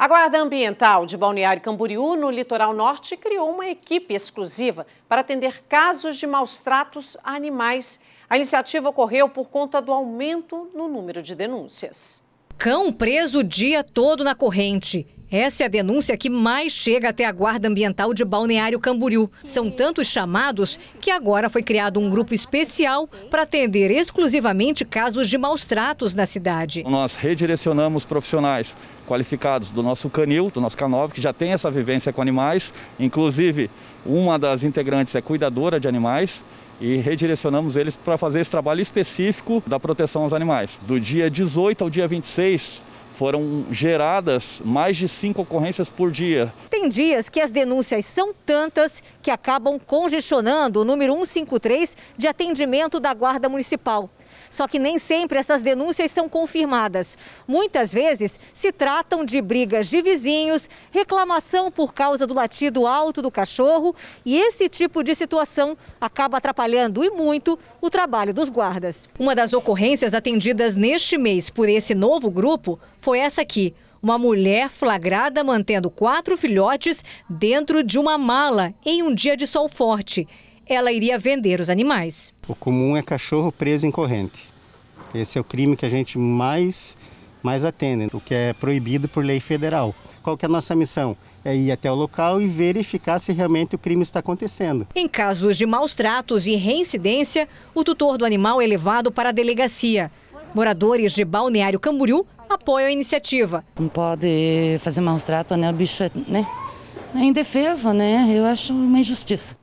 A Guarda Ambiental de Balneário Camboriú, no litoral norte, criou uma equipe exclusiva para atender casos de maus tratos a animais. A iniciativa ocorreu por conta do aumento no número de denúncias. Cão preso o dia todo na corrente essa é a denúncia que mais chega até a Guarda Ambiental de Balneário Camboriú. São tantos chamados que agora foi criado um grupo especial para atender exclusivamente casos de maus tratos na cidade. Nós redirecionamos profissionais qualificados do nosso canil, do nosso 9, que já tem essa vivência com animais. Inclusive, uma das integrantes é cuidadora de animais e redirecionamos eles para fazer esse trabalho específico da proteção aos animais. Do dia 18 ao dia 26 foram geradas mais de cinco ocorrências por dia. Tem dias que as denúncias são tantas que acabam congestionando o número 153 de atendimento da Guarda Municipal. Só que nem sempre essas denúncias são confirmadas. Muitas vezes se tratam de brigas de vizinhos, reclamação por causa do latido alto do cachorro e esse tipo de situação acaba atrapalhando e muito o trabalho dos guardas. Uma das ocorrências atendidas neste mês por esse novo grupo foi essa aqui uma mulher flagrada mantendo quatro filhotes dentro de uma mala em um dia de sol forte ela iria vender os animais. O comum é cachorro preso em corrente. Esse é o crime que a gente mais, mais atende, o que é proibido por lei federal. Qual que é a nossa missão? É ir até o local e verificar se realmente o crime está acontecendo. Em casos de maus tratos e reincidência, o tutor do animal é levado para a delegacia. Moradores de Balneário Camboriú apoiam a iniciativa. Não pode fazer maus trato, né? O bicho é, né? é indefeso, né? Eu acho uma injustiça.